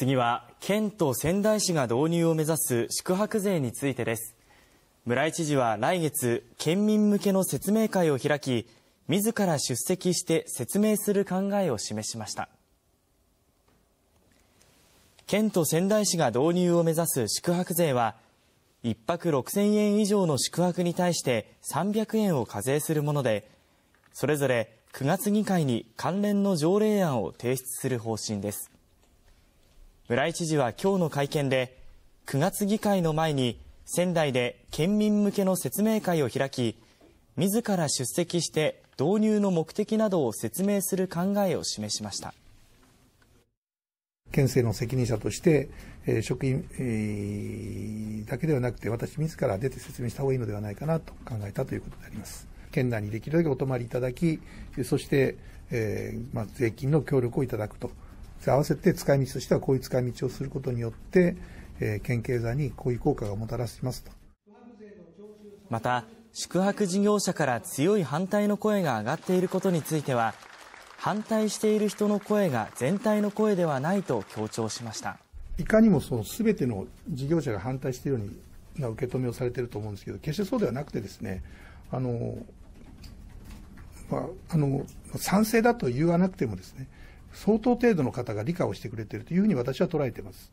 次は県と仙台市が導入を目指す宿泊税についてです村井知事は来月県民向けの説明会を開き自ら出席して説明する考えを示しました県と仙台市が導入を目指す宿泊税は1泊6000円以上の宿泊に対して300円を課税するものでそれぞれ9月議会に関連の条例案を提出する方針です村井知事は今日の会見で、9月議会の前に仙台で県民向けの説明会を開き、自ら出席して導入の目的などを説明する考えを示しました。県政の責任者として、え職員、だけではなくて、私自ら出て説明した方がいいのではないかなと考えたということであります。県内にできるだけお泊まりいただき、そして、えー、まあ、税金の協力をいただくと。合わせて使い道としてはこういう使い道をすることによって、えー、県経済にこういう効果がもたらしますとまた宿泊事業者から強い反対の声が上がっていることについては反対している人の声が全体の声ではないと強調しましたいかにもその全ての事業者が反対しているような受け止めをされていると思うんですけど決してそうではなくてですねあの、まあ、あの賛成だと言わなくてもですね相当程度の方が理解をしてくれているというふうに私は捉えています。